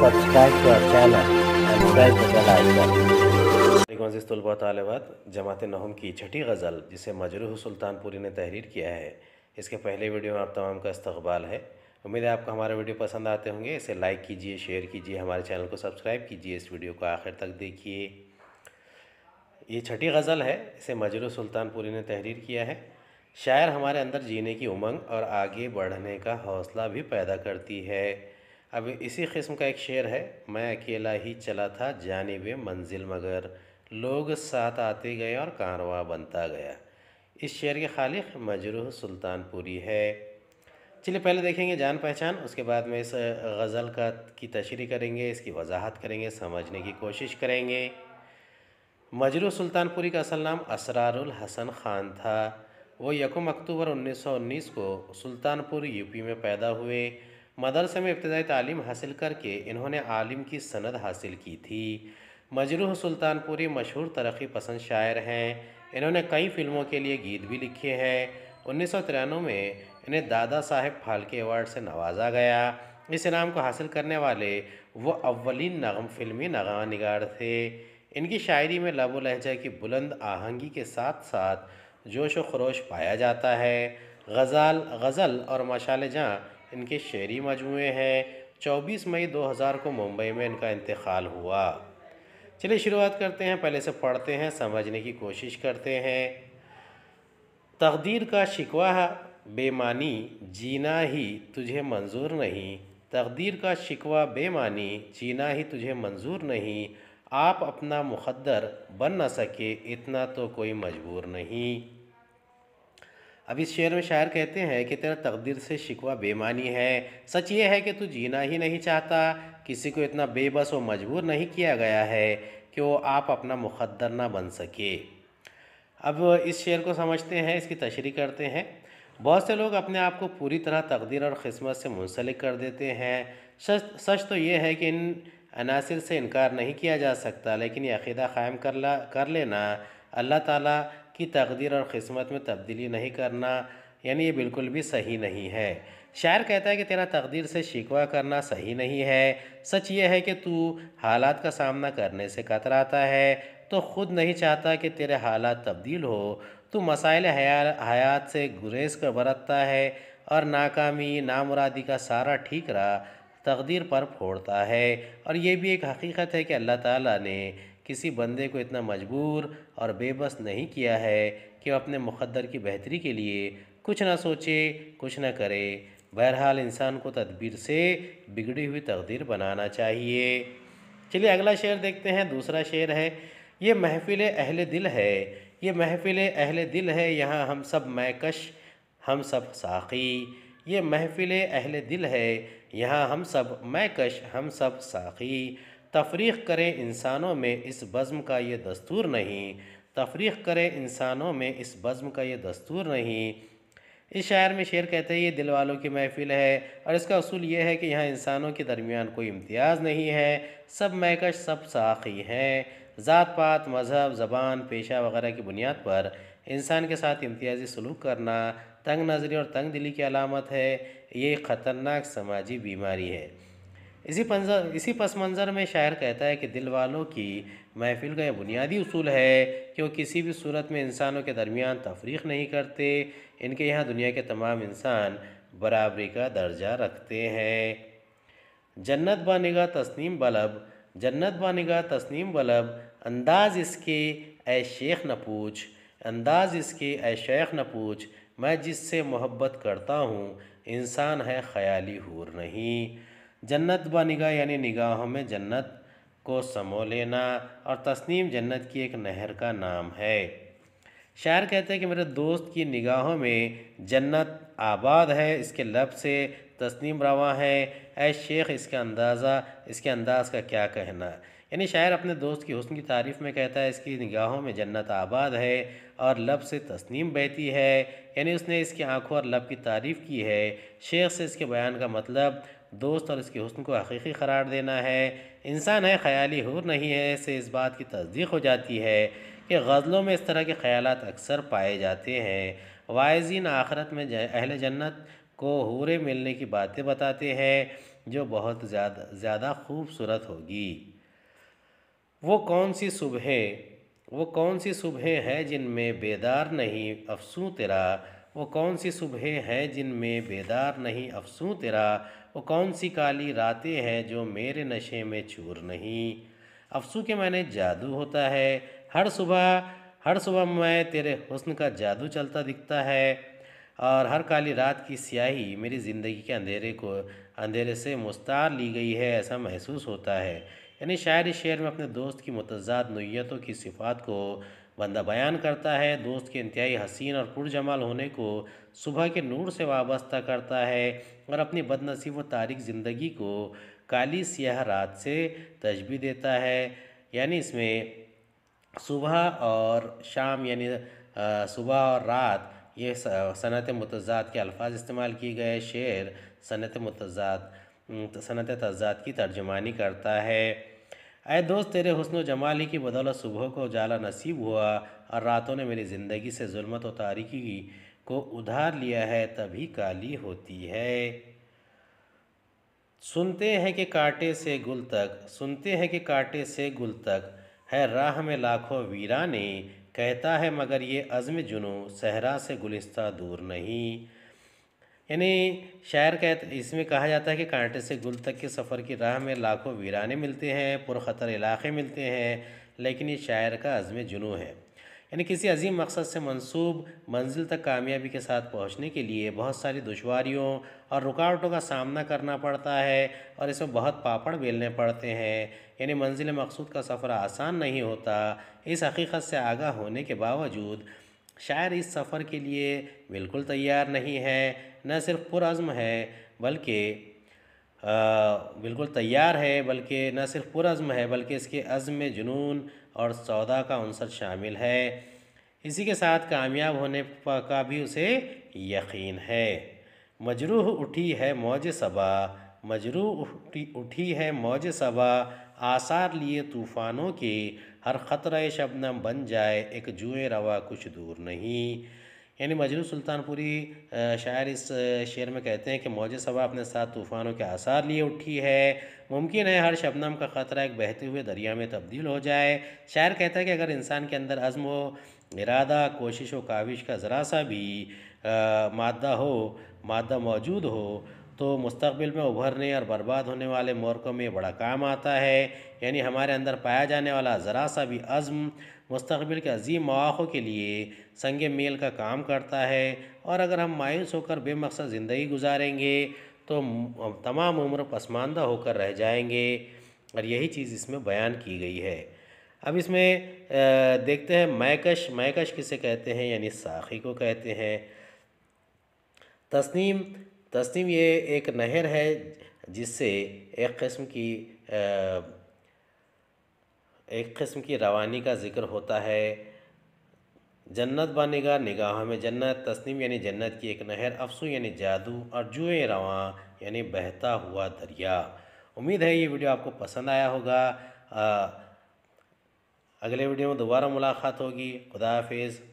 subscribe to our channel and press the bell icon. तलबा तलबात जमात नहम की छठी गज़ल जिसे मजरूह सुल्तानपुरी ने तहरीर किया है इसके पहले वीडियो में आप तमाम का इस्तबाल है उम्मीद है आपको हमारा वीडियो पसंद आते होंगे इसे लाइक कीजिए शेयर कीजिए हमारे चैनल को सब्सक्राइब कीजिए इस वीडियो को आखिर तक देखिए ये छठी गज़ल है इसे मजरू सुल्तानपुरी ने तहरीर किया है शायर हमारे अंदर जीने की उमंग और आगे बढ़ने का हौसला भी पैदा करती है अब इसी किस्म का एक शेर है मैं अकेला ही चला था जाने वे मंजिल मगर लोग साथ आते गए और कारवा बनता गया इस शेर के खालिक मजरूह सुल्तानपुरी है चलिए पहले देखेंगे जान पहचान उसके बाद में इस गज़ल का की तशरी करेंगे इसकी वजाहत करेंगे समझने की कोशिश करेंगे मजरू सुल्तानपुरी का असल नाम असरारुल हसन ख़ान था वो यकम अक्टूबर 1919 को सुल्तानपुर यूपी में पैदा हुए मदरसे में इब्तदाई तालीम हासिल करके इन्होंने आलिम की सनद हासिल की थी मजरूह सुल्तानपुरी मशहूर तरक्की पसंद शायर हैं इन्होंने कई फ़िल्मों के लिए गीत भी लिखे हैं उन्नीस में इन्हें दादा साहेब फालके अवार्ड से नवाजा गया इस इनाम को हासिल करने वाले वो अव्वलिन नगम फिल्मी नगा निगार थे इनकी शायरी में लबो लहजा की बुलंद आहंगी के साथ साथ जोश व खरोश पाया जाता है गज़ाल गज़ल और मशाल जहाँ इनके शेरी मजमू हैं 24 मई 2000 को मुंबई में इनका इंतकाल हुआ चलिए शुरुआत करते हैं पहले से पढ़ते हैं समझने की कोशिश करते हैं तकदीर का शिकवा बेमानी जीना ही तुझे मंजूर नहीं तकदीर का शिकवा बेमानी जीना ही तुझे मंजूर नहीं आप अपना मुखदर बन न सके इतना तो कोई मजबूर नहीं अब इस शेर में शायर कहते हैं कि तेरा तकदीर से शिकवा बेमानी है सच ये है कि तू जीना ही नहीं चाहता किसी को इतना बेबस व मजबूर नहीं किया गया है कि वो आप अपना मुखदर ना बन सके अब इस शेर को समझते हैं इसकी तशरी करते हैं बहुत से लोग अपने आप को पूरी तरह तकदीर और खिस्मत से मुंसलिक कर देते हैं सच सच तो ये है कि इन अनासर से इनकार नहीं किया जा सकता लेकिन यह अकीदा क़ायम कर ला कर लेना अल्लाह ताला की तकदीर और किस्मत में तब्दीली नहीं करना यानी ये बिल्कुल भी सही नहीं है शायर कहता है कि तेरा तकदीर से शिकवा करना सही नहीं है सच ये है कि तू हालात का सामना करने से कतराता है तो ख़ुद नहीं चाहता कि तेरे हालात तब्दील हो तू मसाइल हया, हयात से गुरेज कर बरतता है और नाकामी नामुरादी का सारा ठीकरा तकदीर पर फोड़ता है और ये भी एक हकीकत है कि अल्लाह ताला ने किसी बंदे को इतना मजबूर और बेबस नहीं किया है कि वह अपने मुकद्दर की बेहतरी के लिए कुछ ना सोचे कुछ ना करे बहरहाल इंसान को तदबीर से बिगड़ी हुई तकदीर बनाना चाहिए चलिए अगला शेर देखते हैं दूसरा शेर है ये महफिल अहल दिल है ये महफिल अहले दिल है यहाँ हम सब मैकश हम सब साखी ये महफिल अहल दिल है यहाँ हम सब मैकश हम सब साखी तफरीक़ करें इंसानों में इस बज़म का ये दस्तूर नहीं तफरीक़ करें इंसानों में इस बज़म का ये दस्तूर नहीं इस शायर में शेर कहते हैं ये दिल वालों की महफिल है और इसका असूल ये है कि यहाँ इंसानों के दरमियान कोई इम्तियाज़ नहीं है सब मैकश सब साखी हैं ज़ात पात मज़हब ज़बान पेशा वगैरह की बुनियाद पर इंसान के साथ इम्तियाजी सलूक करना तंग नज़री और तंग दिली की अलामत है ये ख़तरनाक समाजी बीमारी है इसी पंजर इसी पस मंज़र में शायर कहता है कि दिल वालों की महफिल का यह बुनियादी असूल है कि वो किसी भी सूरत में इंसानों के दरमियान तफरीक नहीं करते इनके यहाँ दुनिया के तमाम इंसान बराबरी का दर्जा रखते हैं जन्नत बानिगा तस्नीम बलब जन्नत बानिगा तस्नीम बलब अंदाज़ इसके ए शेख न पूछ अंदाज़ इसके ए शेख न पूछ मैं जिससे मोहब्बत करता हूँ इंसान है ख़याली हूर नहीं जन्नत व निगाह यानी निगाहों में जन्नत को समो लेना और तस्नीम जन्नत की एक नहर का नाम है शायर कहते हैं कि मेरे दोस्त की निगाहों में जन्नत आबाद है इसके लफ से तस्नीम रवा है ए शेख इसका अंदाज़ा इसके अंदाज़ का क्या कहना यानी शायर अपने दोस्त की हुस्न की तारीफ़ में कहता है इसकी निगाहों में जन्नत आबाद है और लब से तस्नीम बहती है यानी उसने इसकी आंखों और लब की तारीफ़ की है शेख से इसके बयान का मतलब दोस्त और इसके हसन को हकीकी करार देना है इंसान है ख़्याली हूर नहीं है इससे इस बात की तस्दीक हो जाती है कि गज़लों में इस तरह के ख्याल अक्सर पाए जाते हैं वायजीन आखरत में अहल जन्नत को हूरे मिलने की बातें बताते हैं जो बहुत ज़्यादा ज़्यादा खूबसूरत होगी वो कौन सी सुबह वो कौन सी सुबह है जिनमें बेदार नहीं अफसू तेरा वो कौन सी सुबह है जिनमें बेदार नहीं अफसू तेरा वो कौन सी काली रातें हैं जो मेरे नशे में चूर नहीं अफसू के मैंने जादू होता है हर सुबह हर सुबह मैं तेरे हुस्न का जादू चलता दिखता है और हर काली रात की स्याही मेरी ज़िंदगी के अंधेरे को अंधेरे से मुस्तार ली गई है ऐसा महसूस होता है यानी शायर इस शेर में अपने दोस्त की मतजाद नोयतों की सिफात को बंदा बयान करता है दोस्त के इंतहाई हसीन और पुरजमाल होने को सुबह के नूर से वाबस्ता करता है और अपनी बदनसीब व तारिक ज़िंदगी को काली सियाह रात से तजबी देता है यानी इसमें सुबह और शाम यानी सुबह और रात ये सनत मतजाद के अल्फाज इस्तेमाल किए गए शेर सनत मतजाद सनत तजाद की तर्जमानी करता है अय दोस्त तेरे व जमाल ही की बदौलत सुबह को उजाला नसीब हुआ और रातों ने मेरी ज़िंदगी से जुल्मत व तारीकी को उधार लिया है तभी काली होती है सुनते हैं कि कांटे से गुल तक सुनते हैं कि कांटे से गुल तक है राह में लाखों वीराने कहता है मगर ये अज़म जुनू सहरा से गुलिस्ता दूर नहीं यानी शायर कहते इसमें कहा जाता है कि कांटे से गुल तक के सफ़र की राह में लाखों वीराने मिलते हैं पुरखतर इलाके मिलते हैं लेकिन ये शायर का अज़म जुनू है यानी किसी अजीम मकसद से मंसूब मंजिल तक कामयाबी के साथ पहुंचने के लिए बहुत सारी दुशारियों और रुकावटों का सामना करना पड़ता है और इसमें बहुत पापड़ बेलने पड़ते हैं यानी मंजिल मकसूद का सफ़र आसान नहीं होता इस हकीकत से आगाह होने के बावजूद शायर इस सफ़र के लिए बिल्कुल तैयार नहीं है न सिर्फ पुरज़म है बल्कि बिल्कुल तैयार है बल्कि न सिर्फ पुरज़म है बल्कि इसके अज़म में जुनून और सौदा का अनसर शामिल है इसी के साथ कामयाब होने का भी उसे यकीन है मजरूह उठी है मौज सबा मजरूह उठी उठी है मौज सबा आसार लिए तूफ़ानों के हर ख़तरा शबनम बन जाए एक जुए रवा कुछ दूर नहीं यानी मजनू सुल्तानपुरी शायर इस शेर में कहते हैं कि मौज सभा अपने साथ तूफ़ानों के आसार लिए उठी है मुमकिन है हर शबनम का ख़तरा एक बहते हुए दरिया में तब्दील हो जाए शायर कहता है कि अगर इंसान के अंदर अज़म हो इरादा कोशिश व काविश का ज़रा सा भी मादा हो मादा मौजूद हो तो मुस्तबिल में उभरने और बर्बाद होने वाले मोरकों में बड़ा काम आता है यानी हमारे अंदर पाया जाने वाला ज़रा सा भी अज़म मुस्तबिल के अजीम मौक़ों के लिए संग मेल का काम करता है और अगर हम मायूस होकर बेमकसद ज़िंदगी गुजारेंगे तो तमाम उम्र पसमानदा होकर रह जाएंगे और यही चीज़ इसमें बयान की गई है अब इसमें देखते हैं मैकश मैकश किसे कहते हैं यानी साखी को कहते हैं तस्नीम तस्नीम ये एक नहर है जिससे एक किस्म की एक किस्म की रवानी का ज़िक्र होता है जन्नत बनेगा निगाह में जन्नत तस्नीम यानी जन्नत की एक नहर अफसू यानी जादू और जुए रवान यानी बहता हुआ दरिया उम्मीद है ये वीडियो आपको पसंद आया होगा आ, अगले वीडियो में दोबारा मुलाकात होगी खुदा हाफिज़